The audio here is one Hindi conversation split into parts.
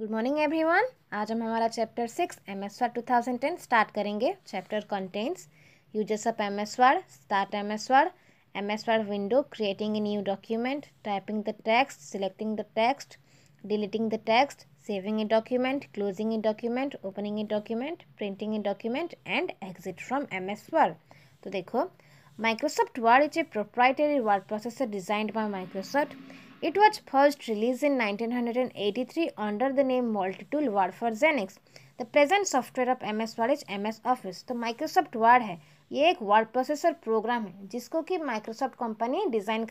गुड मॉर्निंग एवरीवन आज हम हमारा chapter six M S Word two thousand ten start करेंगे chapter contents users of M S Word start M S Word M S Word window creating a new document typing the text selecting the text deleting the text saving a document, closing a document, opening a document, printing a document and exit from MS Word. तो देखो Microsoft Word is a proprietary word processor designed by Microsoft. It was first released in 1983 under the name Multitool Word for Xenix. The present software of M S is is M S Office तो माइक्रोसॉफ्ट Word है ये एक word प्रोसेसर प्रोग्राम है जिसको कि Microsoft company design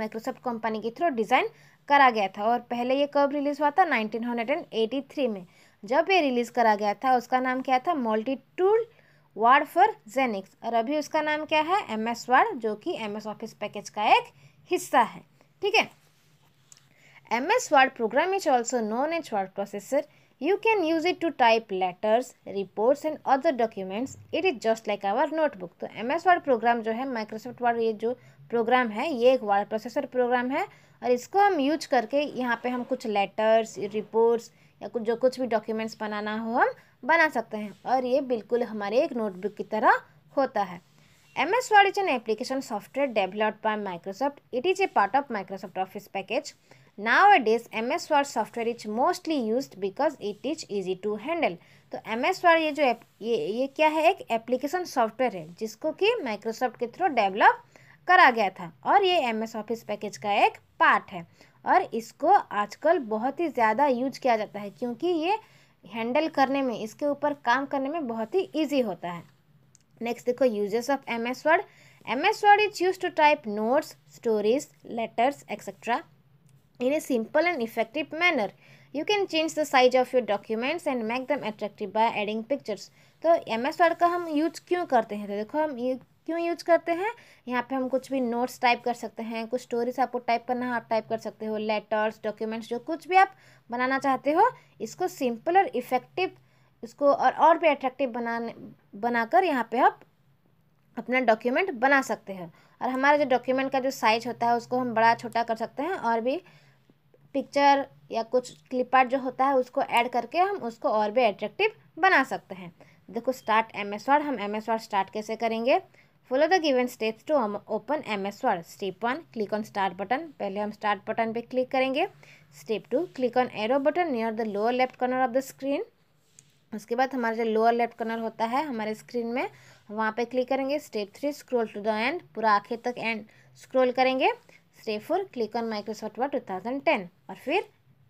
Microsoft company के थ्रू डिज़ाइन करा गया था और पहले ये कब रिलीज़ हुआ था 1983 में जब ये रिलीज़ करा गया था उसका नाम क्या था multi tool Word for Xenix और अभी उसका नाम क्या है एम एस जो कि एम एस ऑफिस पैकेज का एक हिस्सा है ठीक है M S Word program is also known as word processor you can use it to type letters reports and other documents it is just like our notebook तो एम एस वर्ड प्रोग्राम जो है माइक्रोसॉफ्ट वर्ड ये जो प्रोग्राम है ये एक वर्ड प्रोसेसर प्रोग्राम है और इसको हम यूज करके यहाँ पे हम कुछ लेटर्स रिपोर्ट्स या कुछ जो कुछ भी डॉक्यूमेंट्स बनाना हो हम बना सकते हैं और ये बिल्कुल हमारे एक नोटबुक की तरह होता है M S Word is an application software developed by Microsoft it is a part of Microsoft Office package now it is M S Word software is mostly use because it is easy to handle तो एम एस वर्ड ये जो ये ये क्या है एक एप्लीकेशन सॉफ्टवेयर है जिसको कि माइक्रोसॉफ्ट के थ्रू डेवलप करा गया था और ये एम एस ऑफिस पैकेज का एक पार्ट है और इसको आजकल बहुत ही ज़्यादा यूज किया जाता है क्योंकि ये हैंडल करने में इसके ऊपर काम करने में बहुत ही ईजी होता है नेक्स्ट देखो uses of M S Word M S Word is use to type notes stories letters etcetera in a simple and effective manner you can change the size of your documents and make them attractive by adding pictures तो एम एस वर्ड का हम यूज क्यों करते हैं तो देखो हम ये क्यों यूज करते हैं यहाँ पे हम कुछ भी नोट्स टाइप कर सकते हैं कुछ स्टोरीज आपको टाइप करना है आप टाइप कर सकते हो लेटर्स डॉक्यूमेंट्स जो कुछ भी आप बनाना चाहते हो इसको सिंपल और इफेक्टिव इसको और और भी अट्रैक्टिव बनाने बनाकर यहाँ पे आप अपना डॉक्यूमेंट बना सकते हैं और हमारे जो डॉक्यूमेंट का जो साइज होता है उसको हम बड़ा छोटा कर सकते हैं और भी पिक्चर या कुछ क्लिप आर्ट जो होता है उसको ऐड करके हम उसको और भी अट्रैक्टिव बना सकते हैं देखो स्टार्ट एम एस वर्ड हम एम एस वर्ड स्टार्ट कैसे करेंगे follow the given steps to open M S Word step one click on start button पहले हम स्टार्ट बटन पे क्लिक करेंगे step two click on arrow button near the lower left corner of the screen उसके बाद हमारा जो लोअर लेफ्ट कॉर्नर होता है हमारे स्क्रीन में वहाँ पे क्लिक करेंगे step three scroll to the end पूरा आखिर तक एंड स्क्रॉल करेंगे step four click on Microsoft Word two thousand ten और फिर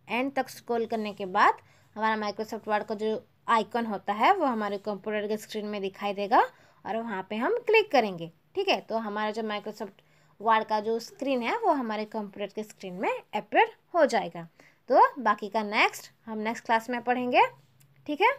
एंड तक स्क्रॉल करने के बाद हमारा माइक्रोसॉफ्ट वर्ड का जो आइकन होता है वो हमारे कंप्यूटर के स्क्रीन में दिखाई देगा और वहाँ पर हम क्लिक करेंगे ठीक है तो हमारा जो माइक्रोसॉफ्ट वर्ड का जो स्क्रीन है वो हमारे कंप्यूटर के स्क्रीन में अपेयर हो जाएगा तो बाकी का नेक्स्ट हम नेक्स्ट क्लास में पढ़ेंगे ठीक है